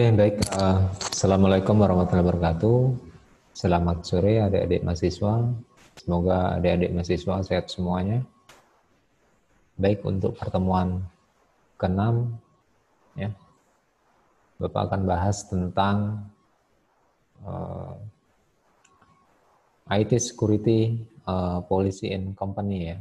Oke, okay, baik. Uh, Assalamualaikum warahmatullahi wabarakatuh. Selamat sore adik-adik mahasiswa. Semoga adik-adik mahasiswa sehat semuanya. Baik untuk pertemuan ke-6 ya. Bapak akan bahas tentang uh, eh, IT security uh, policy and company ya.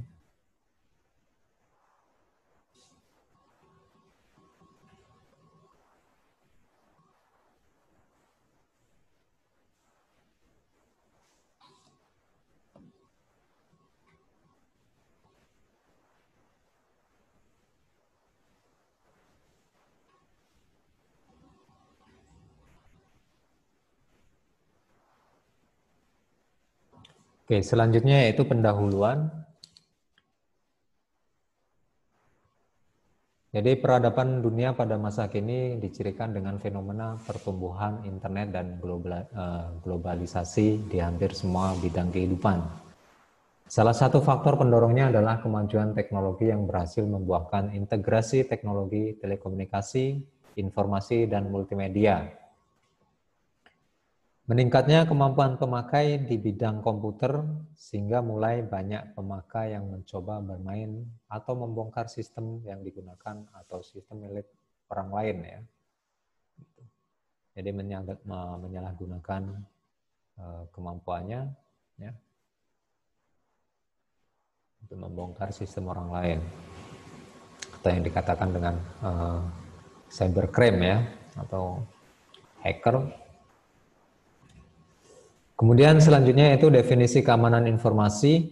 Oke, selanjutnya yaitu pendahuluan. Jadi peradaban dunia pada masa kini dicirikan dengan fenomena pertumbuhan internet dan eh, globalisasi di hampir semua bidang kehidupan. Salah satu faktor pendorongnya adalah kemajuan teknologi yang berhasil membuahkan integrasi teknologi telekomunikasi, informasi, dan multimedia Meningkatnya kemampuan pemakai di bidang komputer sehingga mulai banyak pemakai yang mencoba bermain atau membongkar sistem yang digunakan atau sistem milik orang lain ya. Jadi menyalahgunakan e, kemampuannya ya untuk membongkar sistem orang lain atau yang dikatakan dengan uh, cybercrime ya atau hacker Kemudian selanjutnya itu definisi keamanan informasi.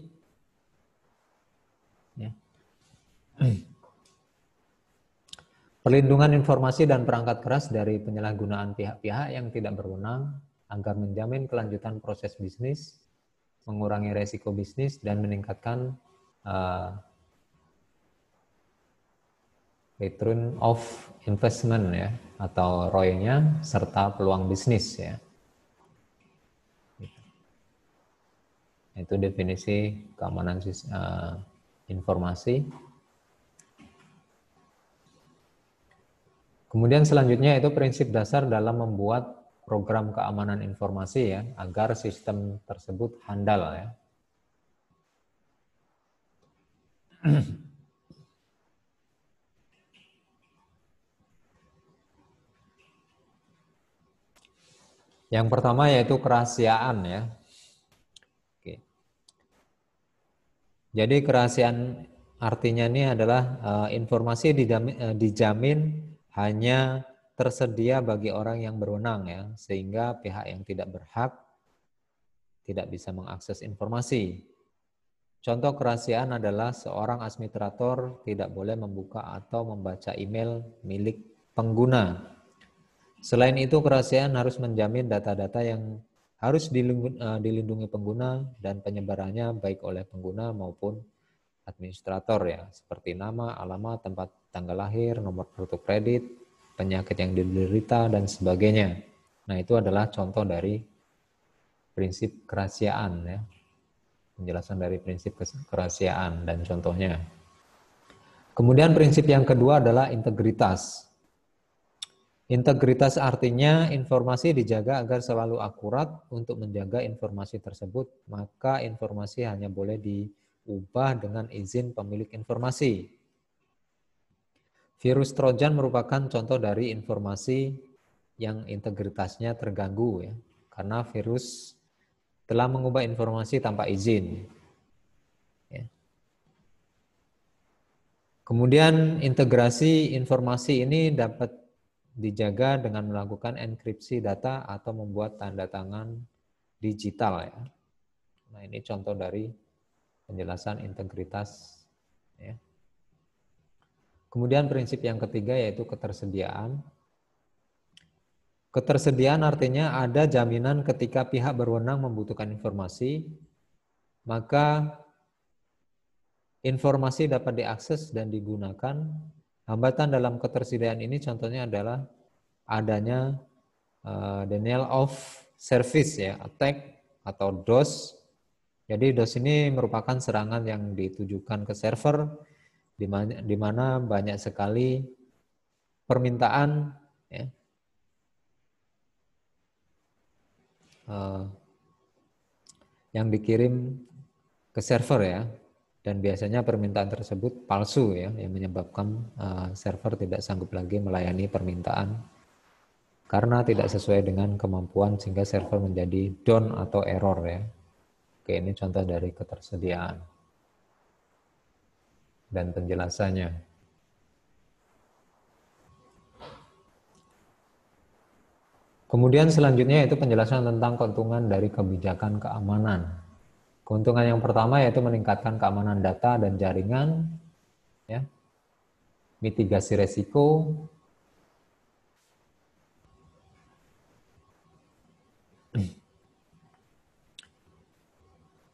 Ya. Perlindungan informasi dan perangkat keras dari penyalahgunaan pihak-pihak yang tidak berwenang agar menjamin kelanjutan proses bisnis, mengurangi resiko bisnis, dan meningkatkan uh, return of investment ya atau ROI-nya serta peluang bisnis ya. itu definisi keamanan uh, informasi. Kemudian selanjutnya itu prinsip dasar dalam membuat program keamanan informasi ya, agar sistem tersebut handal ya. Yang pertama yaitu kerahasiaan ya. Jadi kerahasiaan artinya ini adalah uh, informasi dijamin, uh, eh, dijamin hanya tersedia bagi orang yang berwenang ya, sehingga pihak yang tidak berhak tidak bisa mengakses informasi. Contoh kerahasiaan adalah seorang administrator tidak boleh membuka atau membaca email milik pengguna. Selain itu, kerahasiaan harus menjamin data-data yang harus eh, dilindungi pengguna dan penyebarannya baik oleh pengguna maupun administrator ya, seperti nama, alamat, tempat tanggal lahir, nomor kartu kredit, penyakit yang diderita dan sebagainya. Nah, itu adalah contoh dari prinsip kerahasiaan ya. Penjelasan dari prinsip kerahasiaan dan contohnya. Kemudian prinsip yang kedua adalah integritas. Integritas artinya informasi dijaga agar selalu akurat untuk menjaga informasi tersebut, maka informasi hanya boleh diubah dengan izin pemilik informasi. Virus Trojan merupakan contoh dari informasi yang integritasnya terganggu ya, karena virus telah mengubah informasi tanpa izin. Ya. Kemudian integrasi informasi ini dapat dijaga dengan melakukan enkripsi data atau membuat tanda tangan digital ya. Nah, ini contoh dari penjelasan integritas ya. Kemudian prinsip yang ketiga yaitu ketersediaan. Ketersediaan artinya ada jaminan ketika pihak berwenang membutuhkan informasi, maka informasi dapat diakses dan digunakan Hambatan dalam ketersediaan ini contohnya adalah adanya uh, eh, denial of service ya, attack atau DOS. Jadi DOS ini merupakan serangan yang ditujukan ke server di mana, banyak sekali permintaan ya. Uh, yang dikirim ke server ya dan biasanya permintaan tersebut palsu ya yang menyebabkan eh, server tidak sanggup lagi melayani permintaan karena tidak sesuai dengan kemampuan sehingga server menjadi down atau error ya. Oke, ini contoh dari ketersediaan dan penjelasannya. Kemudian selanjutnya itu penjelasan tentang keuntungan dari kebijakan keamanan. Keuntungan yang pertama yaitu meningkatkan keamanan data dan jaringan, ya, mitigasi resiko,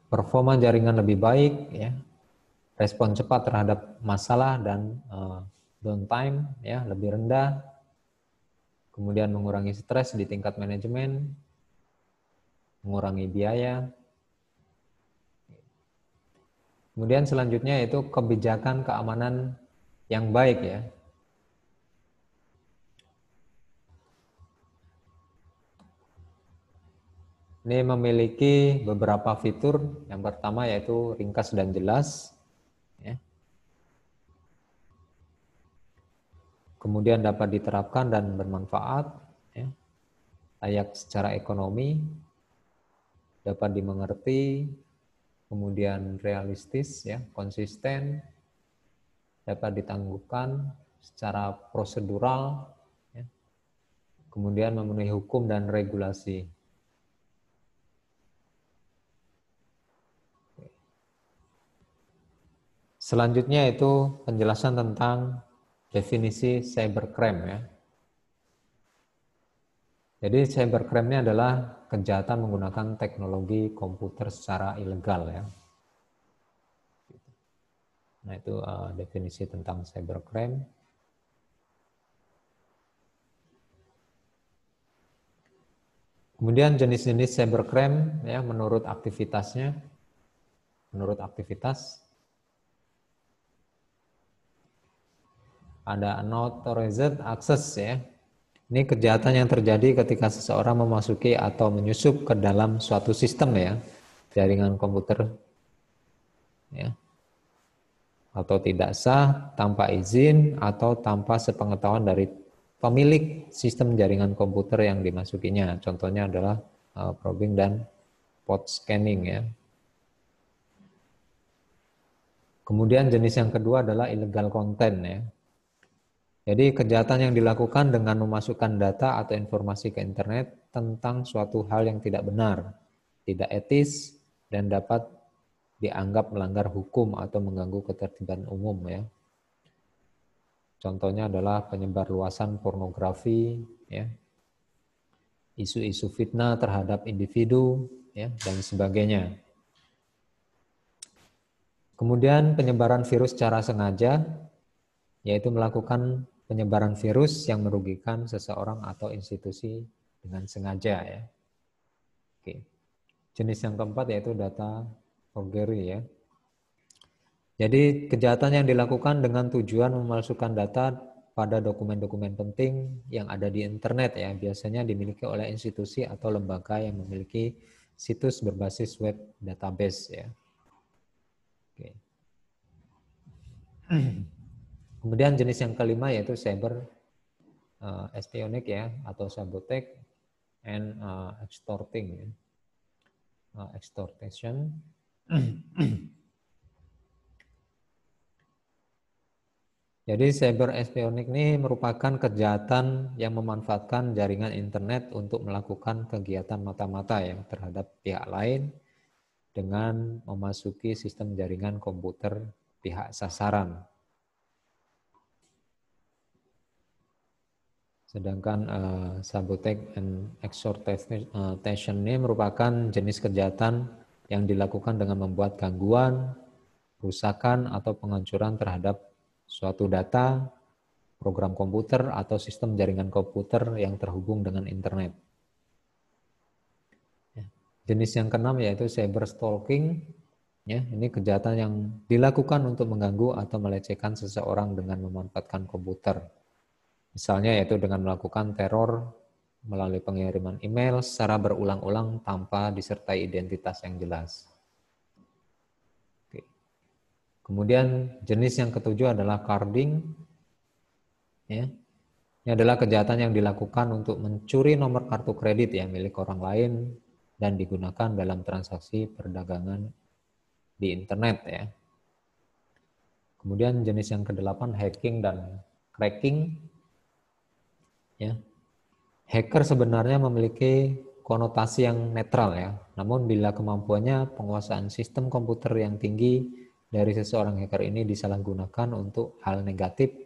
performa jaringan lebih baik, ya, respon cepat terhadap masalah dan uh, downtime ya lebih rendah, kemudian mengurangi stres di tingkat manajemen, mengurangi biaya, Kemudian selanjutnya yaitu kebijakan keamanan yang baik ya. Ini memiliki beberapa fitur. Yang pertama yaitu ringkas dan jelas. Ya. Kemudian dapat diterapkan dan bermanfaat. Ya. Layak secara ekonomi. Dapat dimengerti, kemudian realistis, ya, konsisten, dapat ditangguhkan secara prosedural, ya, kemudian memenuhi hukum dan regulasi. Selanjutnya itu penjelasan tentang definisi cybercrime ya. Jadi cybercrime ini adalah kejahatan menggunakan teknologi komputer secara ilegal ya. Nah itu uh, definisi tentang cybercrime. Kemudian jenis-jenis cybercrime ya menurut aktivitasnya, menurut aktivitas ada unauthorized access ya ini kejahatan yang terjadi ketika seseorang memasuki atau menyusup ke dalam suatu sistem ya, jaringan komputer ya. Atau tidak sah tanpa izin atau tanpa sepengetahuan dari pemilik sistem jaringan komputer yang dimasukinya. Contohnya adalah uh, probing dan pot scanning ya. Kemudian jenis yang kedua adalah illegal content ya. Jadi kejahatan yang dilakukan dengan memasukkan data atau informasi ke internet tentang suatu hal yang tidak benar, tidak etis, dan dapat dianggap melanggar hukum atau mengganggu ketertiban umum ya. Contohnya adalah penyebar luasan pornografi, isu ya. isu-isu fitnah terhadap individu, ya, dan sebagainya. Kemudian penyebaran virus secara sengaja, yaitu melakukan penyebaran virus yang merugikan seseorang atau institusi dengan sengaja ya. Oke. Jenis yang keempat yaitu data forgery ya. Jadi kejahatan yang dilakukan dengan tujuan memalsukan data pada dokumen-dokumen penting yang ada di internet ya, biasanya dimiliki oleh institusi atau lembaga yang memiliki situs berbasis web database ya. Oke. Kemudian jenis yang kelima yaitu cyber uh, eh, espionage ya atau sabotek and uh, extorting ya. Uh, extortation. Jadi cyber espionage ini merupakan kejahatan yang memanfaatkan jaringan internet untuk melakukan kegiatan mata-mata ya terhadap pihak lain dengan memasuki sistem jaringan komputer pihak sasaran Sedangkan uh, eh, Sabotek and Exhortation eh, ini merupakan jenis kejahatan yang dilakukan dengan membuat gangguan, kerusakan, atau penghancuran terhadap suatu data, program komputer, atau sistem jaringan komputer yang terhubung dengan internet. Ya. Jenis yang keenam yaitu cyber stalking. Ya, ini kejahatan yang dilakukan untuk mengganggu atau melecehkan seseorang dengan memanfaatkan komputer. Misalnya yaitu dengan melakukan teror melalui pengiriman email secara berulang-ulang tanpa disertai identitas yang jelas. Kemudian jenis yang ketujuh adalah carding. Ya. Ini adalah kejahatan yang dilakukan untuk mencuri nomor kartu kredit yang milik orang lain dan digunakan dalam transaksi perdagangan di internet ya. Kemudian jenis yang kedelapan hacking dan cracking Ya. Hacker sebenarnya memiliki konotasi yang netral ya. Namun bila kemampuannya penguasaan sistem komputer yang tinggi dari seseorang hacker ini disalahgunakan untuk hal negatif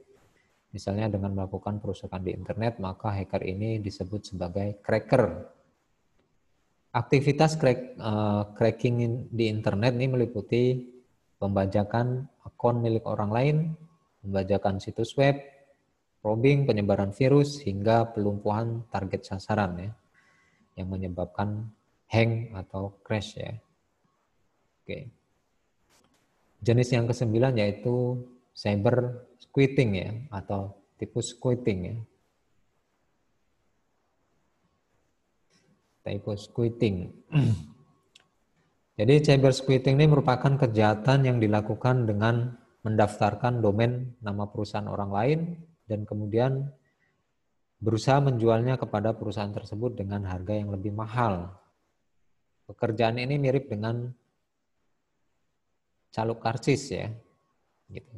Misalnya dengan melakukan perusakan di internet, maka hacker ini disebut sebagai cracker. Aktivitas crack, uh, cracking di internet ini meliputi pembajakan akun milik orang lain, pembajakan situs web, robbing, penyebaran virus, hingga pelumpuhan target sasaran ya, yang menyebabkan hang atau crash ya. Oke. Jenis yang kesembilan yaitu cyber squatting ya, atau tipe squatting ya. Tipe squatting. Jadi cyber squatting ini merupakan kejahatan yang dilakukan dengan mendaftarkan domain nama perusahaan orang lain dan kemudian berusaha menjualnya kepada perusahaan tersebut dengan harga yang lebih mahal. Pekerjaan ini mirip dengan caluk karcis ya. Gitu.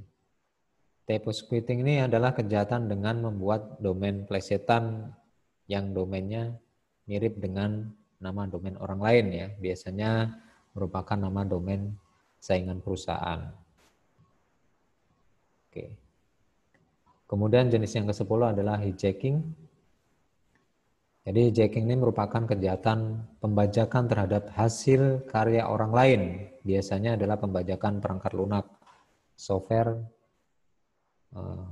Tepo squitting ini adalah kejahatan dengan membuat domain plesetan yang domainnya mirip dengan nama domain orang lain ya. Biasanya merupakan nama domain saingan perusahaan. Oke. Okay. Kemudian jenis yang ke-10 adalah hijacking. Jadi hijacking ini merupakan kejahatan pembajakan terhadap hasil karya orang lain. Biasanya adalah pembajakan perangkat lunak, software, eh,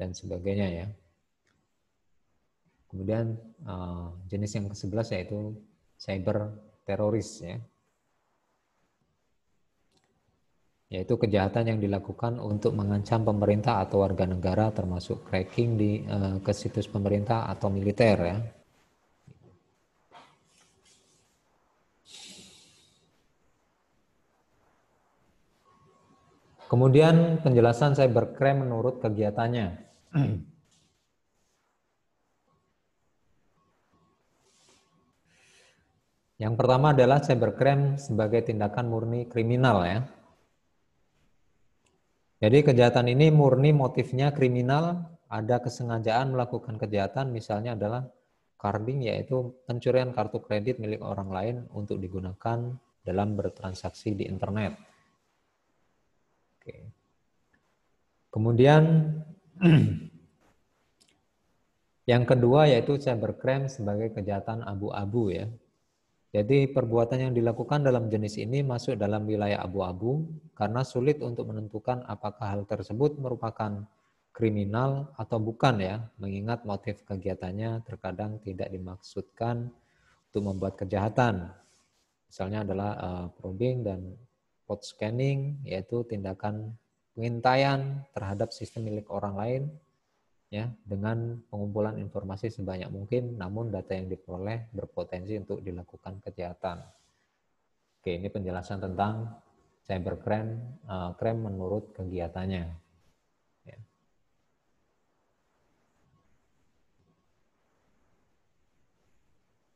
dan sebagainya ya. Kemudian eh, jenis yang ke-11 yaitu cyber teroris ya. yaitu kejahatan yang dilakukan untuk mengancam pemerintah atau warga negara termasuk cracking di uh, ke situs pemerintah atau militer ya. Kemudian penjelasan cybercrime menurut kegiatannya. Yang pertama adalah cybercrime sebagai tindakan murni kriminal ya jadi kejahatan ini murni motifnya kriminal, ada kesengajaan melakukan kejahatan misalnya adalah carding yaitu pencurian kartu kredit milik orang lain untuk digunakan dalam bertransaksi di internet. Oke. Kemudian yang kedua yaitu cybercrime sebagai kejahatan abu-abu ya. Jadi perbuatan yang dilakukan dalam jenis ini masuk dalam wilayah abu-abu karena sulit untuk menentukan apakah hal tersebut merupakan kriminal atau bukan ya, mengingat motif kegiatannya terkadang tidak dimaksudkan untuk membuat kejahatan. Misalnya adalah uh, probing dan pot scanning yaitu tindakan pengintaian terhadap sistem milik orang lain ya dengan pengumpulan informasi sebanyak mungkin namun data yang diperoleh berpotensi untuk dilakukan kejahatan. Oke, ini penjelasan tentang cybercrime uh, eh, crime menurut kegiatannya. Ya.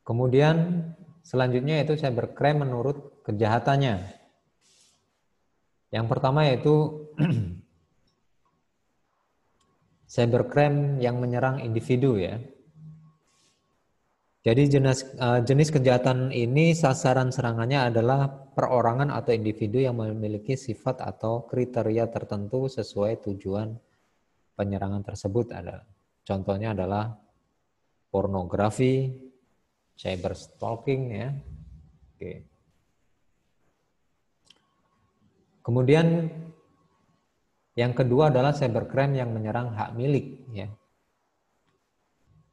Kemudian selanjutnya itu cybercrime menurut kejahatannya. Yang pertama yaitu cybercrime yang menyerang individu ya. Jadi jenis, eh, jenis kejahatan ini sasaran serangannya adalah perorangan atau individu yang memiliki sifat atau kriteria tertentu sesuai tujuan penyerangan tersebut ada. Contohnya adalah pornografi, cyber stalking ya. Oke. Kemudian yang kedua adalah cybercrime yang menyerang hak milik, ya.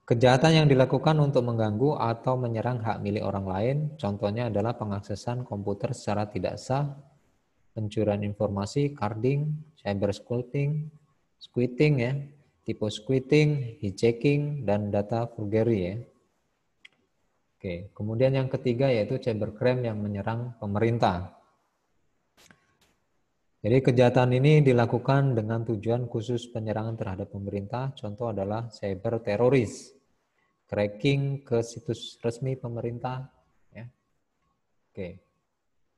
Kejahatan yang dilakukan untuk mengganggu atau menyerang hak milik orang lain, contohnya adalah pengaksesan komputer secara tidak sah, pencurian informasi, carding, cyber squatting, squitting ya, tipe squitting, hijacking, dan data forgery ya. Oke, kemudian yang ketiga yaitu cybercrime yang menyerang pemerintah. Jadi kejahatan ini dilakukan dengan tujuan khusus penyerangan terhadap pemerintah, contoh adalah cyber teroris, cracking ke situs resmi pemerintah. Ya. Oke,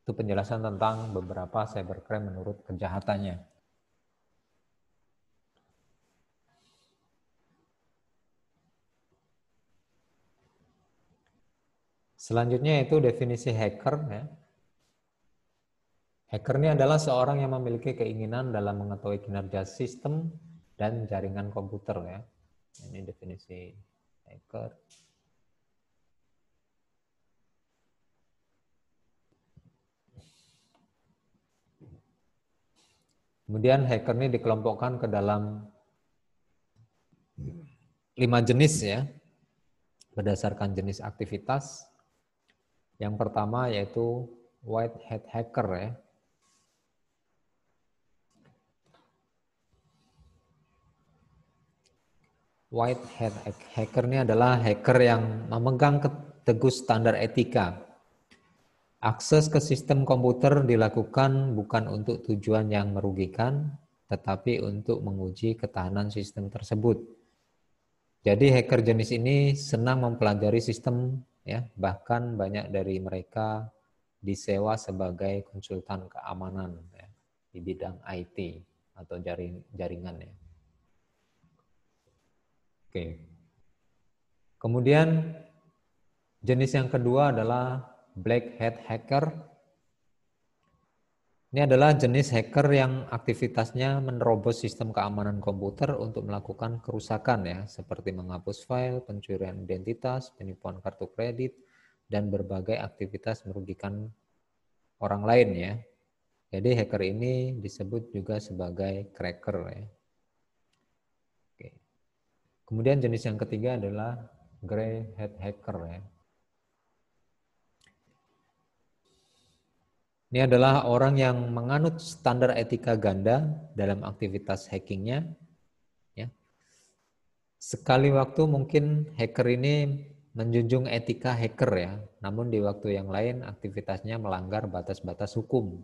itu penjelasan tentang beberapa cybercrime menurut kejahatannya. Selanjutnya itu definisi hacker ya. Hacker ini adalah seorang yang memiliki keinginan dalam mengetahui kinerja sistem dan jaringan komputer ya. Ini definisi hacker. Kemudian hacker ini dikelompokkan ke dalam lima jenis ya, berdasarkan jenis aktivitas. Yang pertama yaitu white hat hacker ya, white hat hacker ini adalah hacker yang memegang teguh standar etika. Akses ke sistem komputer dilakukan bukan untuk tujuan yang merugikan, tetapi untuk menguji ketahanan sistem tersebut. Jadi hacker jenis ini senang mempelajari sistem, ya bahkan banyak dari mereka disewa sebagai konsultan keamanan ya, di bidang IT atau jaring, jaringan ya. Oke. Kemudian jenis yang kedua adalah black hat hacker. Ini adalah jenis hacker yang aktivitasnya menerobos sistem keamanan komputer untuk melakukan kerusakan ya, seperti menghapus file, pencurian identitas, penipuan kartu kredit, dan berbagai aktivitas merugikan orang lain ya. Jadi hacker ini disebut juga sebagai cracker ya. Kemudian jenis yang ketiga adalah gray head hacker ya. Ini adalah orang yang menganut standar etika ganda dalam aktivitas hackingnya. Ya. Sekali waktu mungkin hacker ini menjunjung etika hacker ya, namun di waktu yang lain aktivitasnya melanggar batas-batas hukum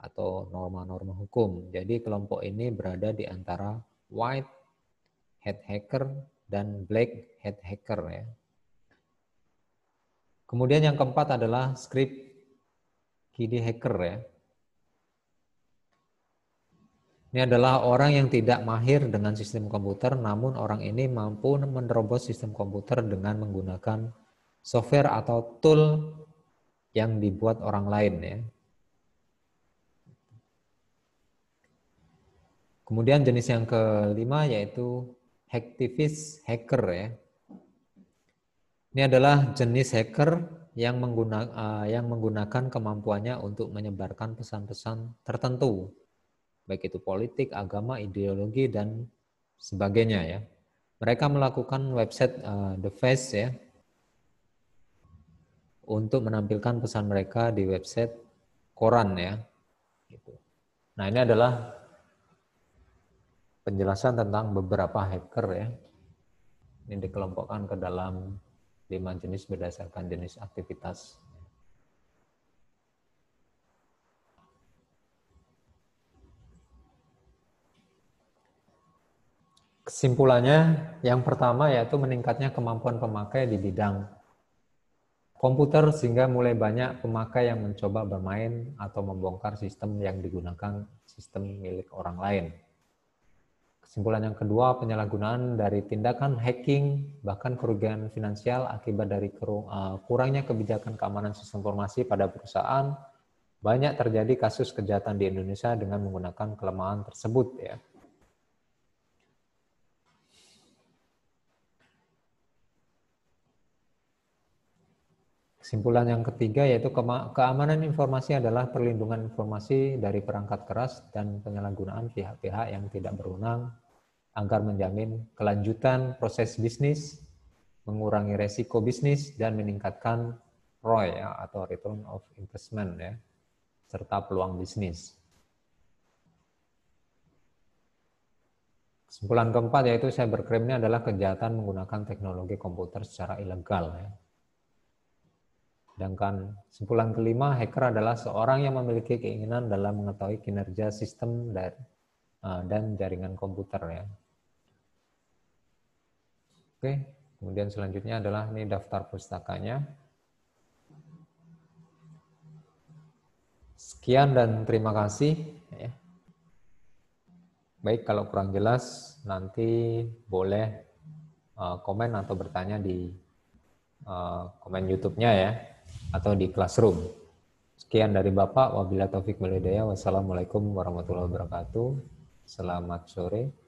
atau norma-norma hukum. Jadi kelompok ini berada di antara white head hacker dan black head hacker ya. Kemudian yang keempat adalah script kiddie hacker ya. Ini adalah orang yang tidak mahir dengan sistem komputer, namun orang ini mampu menerobos sistem komputer dengan menggunakan software atau tool yang dibuat orang lain ya. Kemudian jenis yang kelima yaitu Hektivis hacker ya. Ini adalah jenis hacker yang menggunakan eh, yang menggunakan kemampuannya untuk menyebarkan pesan-pesan tertentu, baik itu politik, agama, ideologi dan sebagainya ya. Mereka melakukan website uh, eh, The Face ya untuk menampilkan pesan mereka di website koran ya. Gitu. Nah ini adalah penjelasan tentang beberapa hacker ya. Ini dikelompokkan ke dalam lima jenis berdasarkan jenis aktivitas. Kesimpulannya, yang pertama yaitu meningkatnya kemampuan pemakai di bidang komputer sehingga mulai banyak pemakai yang mencoba bermain atau membongkar sistem yang digunakan sistem milik orang lain. Kesimpulan yang kedua, penyalahgunaan dari tindakan hacking, bahkan kerugian finansial akibat dari eh, kurangnya kebijakan keamanan sistem informasi pada perusahaan, banyak terjadi kasus kejahatan di Indonesia dengan menggunakan kelemahan tersebut. Ya. Kesimpulan yang ketiga yaitu keamanan informasi adalah perlindungan informasi dari perangkat keras dan penyalahgunaan pihak-pihak yang tidak berwenang agar menjamin kelanjutan proses bisnis, mengurangi resiko bisnis, dan meningkatkan ROI ya, atau Return of Investment ya, serta peluang bisnis. Kesimpulan keempat yaitu saya ini adalah kejahatan menggunakan teknologi komputer secara ilegal. Ya. Sedangkan kesimpulan kelima, hacker adalah seorang yang memiliki keinginan dalam mengetahui kinerja sistem dan, eh, dan jaringan komputer. Ya. Oke, kemudian selanjutnya adalah ini daftar pustakanya. Sekian dan terima kasih. Ya. Baik, kalau kurang jelas nanti boleh eh, komen atau bertanya di eh, komen YouTube-nya ya, atau di Classroom. Sekian dari Bapak, wabila taufik walhidayah, wassalamualaikum warahmatullahi wabarakatuh. Selamat sore.